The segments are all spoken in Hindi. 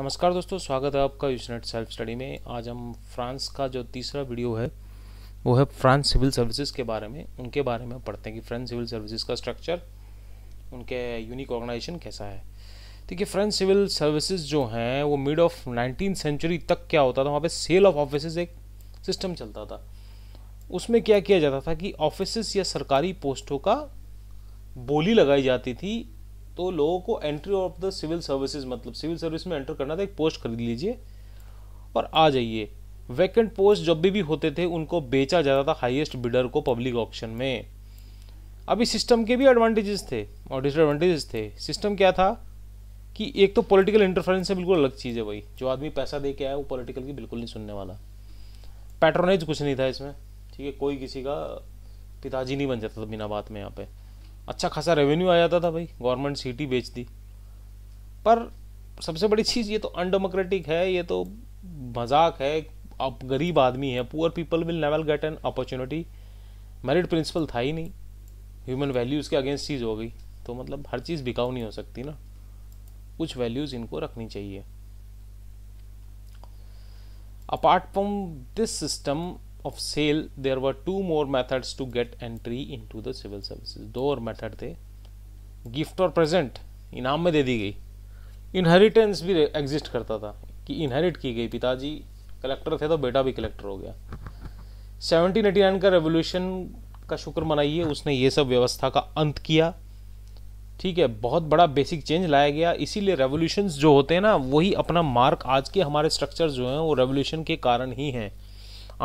नमस्कार दोस्तों स्वागत है आपका यूसनेट सेल्फ स्टडी में आज हम फ्रांस का जो तीसरा वीडियो है वो है फ्रांस सिविल सर्विसेज के बारे में उनके बारे में पढ़ते हैं कि फ्रेंच सिविल सर्विसेज का स्ट्रक्चर उनके यूनिक ऑर्गेनाइजेशन कैसा है देखिए फ्रेंच सिविल सर्विसेज जो हैं वो मिड ऑफ नाइनटीन सेंचुरी तक क्या होता था वहाँ पे सेल ऑफ ऑफिस एक सिस्टम चलता था उसमें क्या किया जाता था कि ऑफिस या सरकारी पोस्टों का बोली लगाई जाती थी तो लोगों को entry of the civil services मतलब सिविल सर्विस में एंटर करना था एक पोस्ट खरीद लीजिए और आ जाइए वैकेंट पोस्ट जब भी भी होते थे उनको बेचा जाता था हाईएस्ट बिडर को पब्लिक ऑप्शन में अभी सिस्टम के भी एडवांटेजेस थे और डिसएडवांटेजेस थे सिस्टम क्या था कि एक तो पॉलिटिकल इंटरफेरेंस से बिल्कुल अलग चीज़ है भाई जो आदमी पैसा दे के आया वो पॉलिटिकल की बिल्कुल नहीं सुनने वाला पैट्रोनेज कुछ नहीं था इसमें ठीक है कोई किसी का पिताजी नहीं बन जाता था बिना बात में यहाँ पे अच्छा खासा रेवेन्यू आ जाता था भाई गवर्नमेंट सिटी बेच दी पर सबसे बड़ी चीज़ ये तो अनडेमोक्रेटिक है ये तो मजाक है अब गरीब आदमी है poor people will never get an opportunity merit principle था ही नहीं ह्यूमन वैल्यूज़ के अगेंस्ट चीज़ हो गई तो मतलब हर चीज़ बिकाऊ नहीं हो सकती ना कुछ वैल्यूज़ इनको रखनी चाहिए apart from this system of sale there were two more methods to get entry into the civil services do or method the gift or present inaam mein de di gayi inheritance bhi exist karta tha ki inherit ki gayi pitaji collector the to beta bhi collector ho gaya 1789 ka revolution का शुक्र मनाइए उसने ये सब व्यवस्था का अंत किया ठीक है बहुत बड़ा बेसिक चेंज लाया गया इसीलिए रेवोल्यूशन जो होते हैं ना वही अपना मार्क आज के हमारे स्ट्रक्चर जो हैं वो रेवोल्यूशन के कारण ही हैं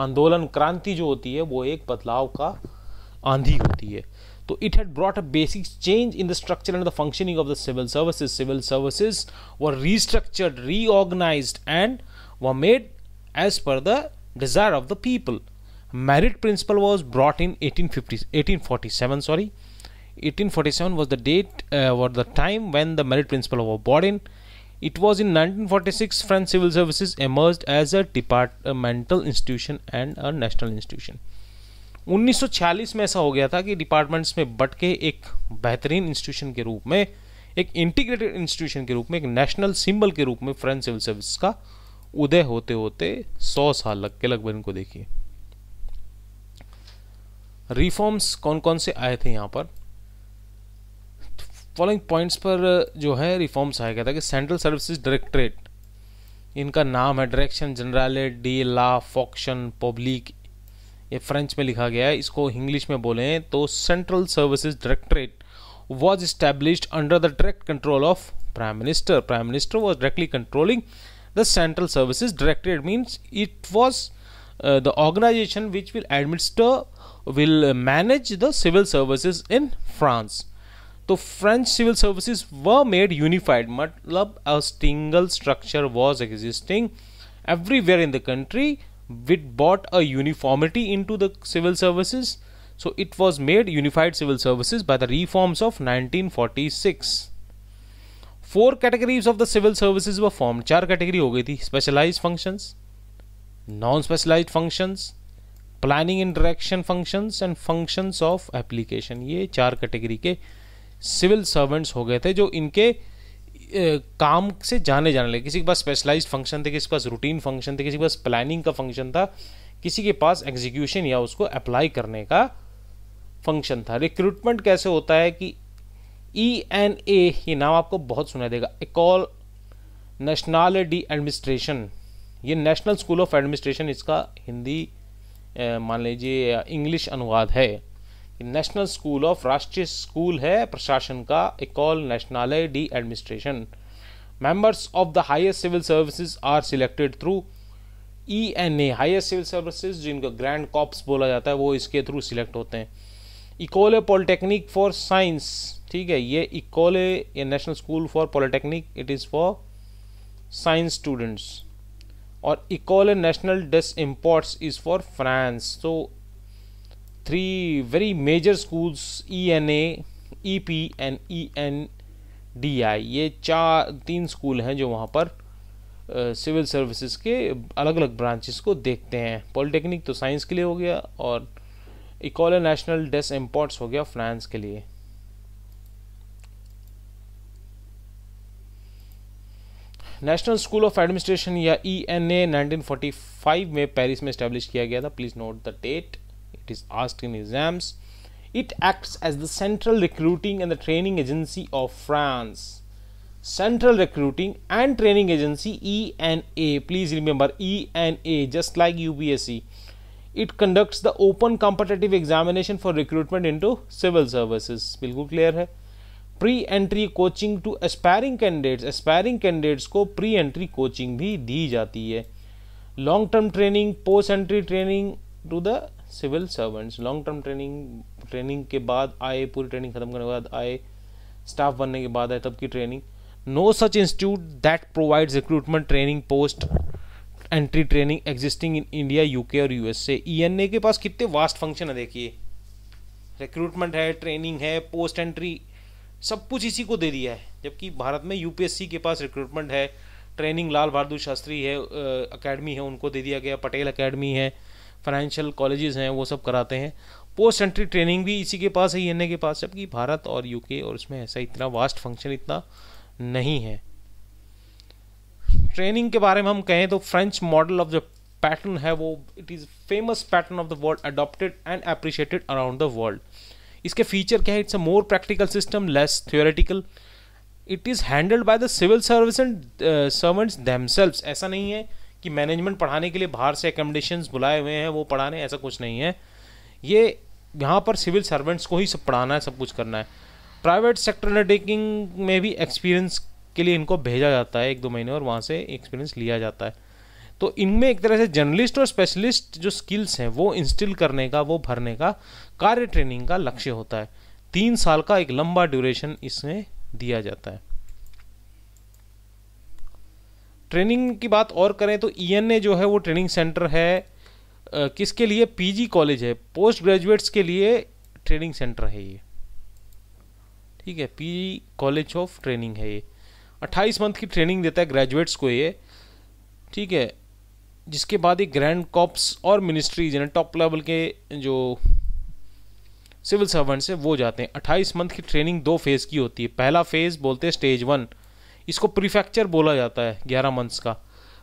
आंदोलन क्रांति जो होती है वो एक बदलाव का आंधी होती है तो it had brought a basic change in the structure and the functioning of the civil services civil services we restructured reorganise and we made as per the desire of the people merit principle was brought in eighteen fifty eighteen forty seven sorry eighteen forty seven was the date what the time when the merit principle was born It was in 1946 French civil services emerged as a departmental institution and a national institution. 1946 में ऐसा हो गया था कि डिपार्टमेंट्स में बट के एक बेहतरीन इंस्टीट्यूशन के रूप में एक इंटीग्रेटेड इंस्टीट्यूशन के रूप में एक नेशनल सिंबल के रूप में फ्रेंच सिविल सर्विस का उदय होते होते 100 साल लग के लगभग इनको देखिए रिफॉर्म्स कौन कौन से आए थे यहाँ पर फॉलोइंग पॉइंट्स पर uh, जो है रिफॉर्म्स आया गया था कि सेंट्रल सर्विसेज डायरेक्टरेट इनका नाम है Direction Generale de la Fonction Publique ये फ्रेंच में लिखा गया है इसको इंग्लिश में बोलें तो central services directorate was established under the direct control of prime minister prime minister was directly controlling the central services directorate means it was the organisation which will administer will manage the civil services in France तो French civil services were made unified मतलब a single structure was existing everywhere in the country विट बॉट a uniformity in to the civil services so it was made unified civil service by the reforms of nineteen forty six four categories of the civil service we form चार कैटेगरी हो गई थी specialise functions non specialise functions planning interaction functions and functions of application ये चार कैटेगरी के सिविल सर्वेंट्स हो गए थे जो इनके काम से जाने जाने लगे किसी के पास स्पेशलाइज फंक्शन थे किसी के पास रूटीन फंक्शन थे किसी के पास प्लानिंग का फंक्शन था किसी के पास एग्जीक्यूशन या उसको अप्लाई करने का फंक्शन था रिक्रूटमेंट कैसे होता है कि ई एन ए ये नाम आपको बहुत सुना देगा एकॉल नेशनल डी एडमिनिस्ट्रेशन ये नेशनल स्कूल ऑफ एडमिनिस्ट्रेशन इसका हिंदी मान लीजिए इंग्लिश अनुवाद है नेशनल स्कूल ऑफ राष्ट्रीय स्कूल है प्रशासन का इकॉल नेशनालय डी administration members of the highest civil services are selected through E N A highest civil services जिनको ग्रैंड कॉप्स बोला जाता है वो इसके थ्रू सिलेक्ट होते हैं इकोले पॉलिटेक्निक फॉर साइंस ठीक है ये इकोले ये national school for polytechnic it is for science students और इकोले नेशनल डिस इम्पोर्ट्स इज़ फॉर फ्रांस तो three very major schools ENA, EP and ENDI ये चार तीन स्कूल हैं जो वहाँ पर सिविल uh, सर्विसेज के अलग अलग ब्रांचेस को देखते हैं पॉलिटेक्निक तो साइंस के लिए हो गया और इकोले नेशनल डेस इम्पोर्ट्स हो गया फ्रांस के लिए नेशनल स्कूल ऑफ एडमिनिस्ट्रेशन या E N A nineteen forty five में पेरिस में इस्टेब्लिश किया गया था please note the date it is asked in exams it acts as the central recruiting and the training agency of france central recruiting and training agency E and A. please remember E and A, just like upsc it conducts the open competitive examination for recruitment into civil services bilkul clear hai pre entry coaching aspiring candidates. Candidates aspiring candidates को प्री एंट्री कोचिंग भी दी जाती है Long-term training, post-entry training to the civil servants long term training training के बाद आए पूरी ट्रेनिंग ख़त्म करने के बाद आए स्टाफ बनने के बाद आए तब की training no such institute that provides recruitment training post entry training existing in India UK और यूएसए ए के पास कितने वास्ट फंक्शन है देखिए रिक्रूटमेंट है ट्रेनिंग है पोस्ट एंट्री सब कुछ इसी को दे दिया है जबकि भारत में यूपीएससी के पास रिक्रूटमेंट है ट्रेनिंग लाल बहादुर शास्त्री है अकेडमी है उनको दे दिया गया पटेल अकेडमी है फाइनेंशियल कॉलेजेस हैं वो सब कराते हैं पोस्ट एंट्री ट्रेनिंग भी इसी के पास है ई e के पास जबकि भारत और यूके और इसमें ऐसा इतना वास्ट फंक्शन इतना नहीं है ट्रेनिंग के बारे में हम कहें तो फ्रेंच मॉडल ऑफ जो पैटर्न है वो it is famous pattern of the world adopted and appreciated around the world इसके फीचर क्या है it's a more practical system less theoretical it is handled by the civil service and servants themselves ऐसा नहीं है कि मैनेजमेंट पढ़ाने के लिए बाहर से एकोमोडेशन बुलाए हुए हैं वो पढ़ाने ऐसा कुछ नहीं है ये यहाँ पर सिविल सर्वेंट्स को ही सब पढ़ाना है सब कुछ करना है प्राइवेट सेक्टर अंडरटेकिंग में भी एक्सपीरियंस के लिए इनको भेजा जाता है एक दो महीने और वहाँ से एक्सपीरियंस लिया जाता है तो इनमें एक तरह से जर्नलिस्ट और स्पेशलिस्ट जो स्किल्स हैं वो इंस्टिल करने का वो भरने का कार्य ट्रेनिंग का लक्ष्य होता है तीन साल का एक लंबा ड्यूरेशन इसमें दिया जाता है ट्रेनिंग की बात और करें तो ई e जो है वो ट्रेनिंग सेंटर है किसके लिए पीजी कॉलेज है पोस्ट ग्रेजुएट्स के लिए ट्रेनिंग सेंटर है ये ठीक है पी कॉलेज ऑफ ट्रेनिंग है ये 28 मंथ की ट्रेनिंग देता है ग्रेजुएट्स को ये ठीक है जिसके बाद ये ग्रैंड कॉप्स और मिनिस्ट्रीज यानी टॉप लेवल के जो सिविल सर्वेंट्स हैं वो जाते हैं 28 मंथ की ट्रेनिंग दो फेज़ की होती है पहला फेज़ बोलते हैं स्टेज वन इसको प्रीफेक्चर बोला जाता है ग्यारह मंथ्स का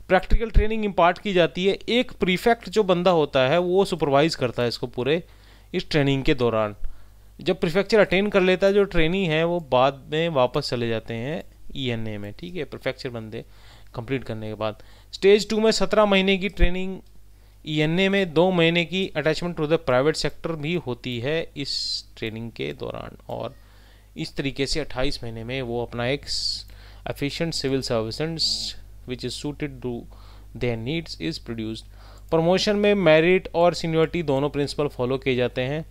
प्रैक्टिकल ट्रेनिंग इम्पार्ट की जाती है एक प्रीफेक्ट जो बंदा होता है वो सुपरवाइज करता है इसको पूरे इस ट्रेनिंग के दौरान जब प्रिफेक्चर अटेन कर लेता है जो ट्रेनी है वो बाद में वापस चले जाते हैं ई e में ठीक है प्रिफेक्चर बंदे कंप्लीट करने के बाद स्टेज टू में सत्रह महीने की ट्रेनिंग ई e में दो महीने की attachment to the private sector भी होती है इस ट्रेनिंग के दौरान और इस तरीके से अट्ठाईस महीने में वो अपना एक efficient civil servants which is suited to their needs is produced promotion में मेरिट और seniority दोनों प्रिंसिपल फॉलो किए जाते हैं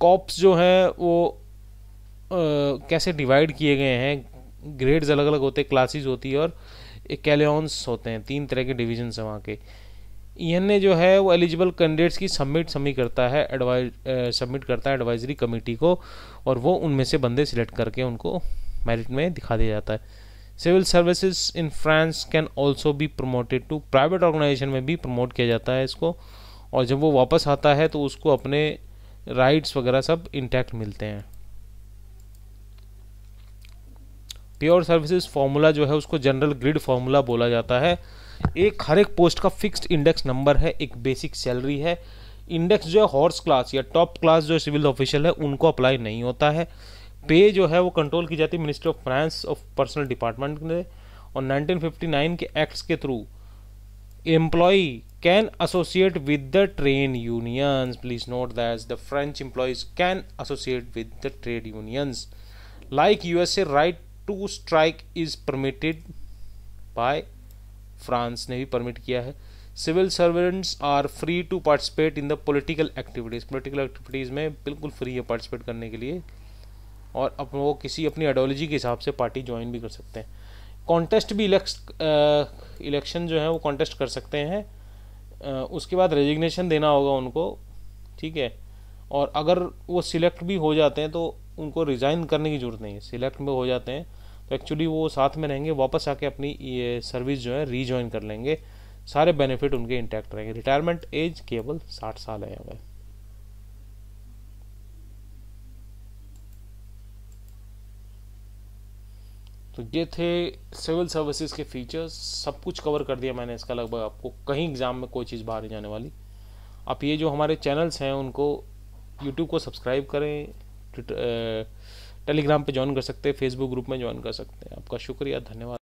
कॉप्स जो है वो आ, कैसे डिवाइड किए गए हैं ग्रेड्स अलग अलग होते क्लासेस होती है और कैलेन्स होते हैं तीन तरह के डिविजन्स हैं वहाँ के ई e जो है वो एलिजिबल कैंडिडेट्स की सबमिट सबमिट करता है एडवाइज सबमिट करता है एडवाइजरी कमेटी को और वो उनमें से बंदे सिलेक्ट करके उनको मेरिट में दिखा दिया जाता है civil services in France can also be promoted to private organisation में भी प्रमोट किया जाता है इसको और जब वो वापस आता है तो उसको अपने राइट्स वगैरह सब इंटैक्ट मिलते हैं प्योर सर्विसेज फार्मूला जो है उसको जनरल ग्रिड फार्मूला बोला जाता है एक हर एक पोस्ट का फिक्स्ड इंडेक्स नंबर है एक बेसिक सैलरी है इंडेक्स जो है हॉर्स क्लास या टॉप क्लास जो सिविल ऑफिशियल है उनको अप्लाई नहीं होता है पे जो है वो कंट्रोल की जाती है ministry of finance of personal department ने और 1959 के एक्ट्स के through employ can associate with the train unions please note that the French employees can associate with the trade unions like U S A right to strike is permitted by France ने भी परमिट किया है civil servants are free to participate in the political activities political activities में बिल्कुल फ्री है पार्टिसिपेट करने के लिए और अब वो किसी अपनी आइडियोलॉजी के हिसाब से पार्टी ज्वाइन भी कर सकते हैं कॉन्टेस्ट भी इलेक्स इलेक्शन जो है वो कॉन्टेस्ट कर सकते हैं उसके बाद रेजिग्नेशन देना होगा उनको ठीक है और अगर वो सिलेक्ट भी हो जाते हैं तो उनको रिज़ाइन करने की ज़रूरत नहीं है सिलेक्ट में हो जाते हैं तो एक्चुअली वो साथ में रहेंगे वापस आके अपनी ये सर्विस जो है रीजॉइन कर लेंगे सारे बेनिफिट उनके इंटैक्ट रहेंगे रिटायरमेंट एज केवल साठ साल है अगर तो ये थे सिविल सर्विसेज के फीचर्स सब कुछ कवर कर दिया मैंने इसका लगभग आपको कहीं एग्ज़ाम में कोई चीज़ बाहर नहीं जाने वाली आप ये जो हमारे चैनल्स हैं उनको यूट्यूब को सब्सक्राइब करें टेलीग्राम पे ज्वाइन कर सकते हैं फेसबुक ग्रुप में ज्वाइन कर सकते हैं आपका शुक्रिया धन्यवाद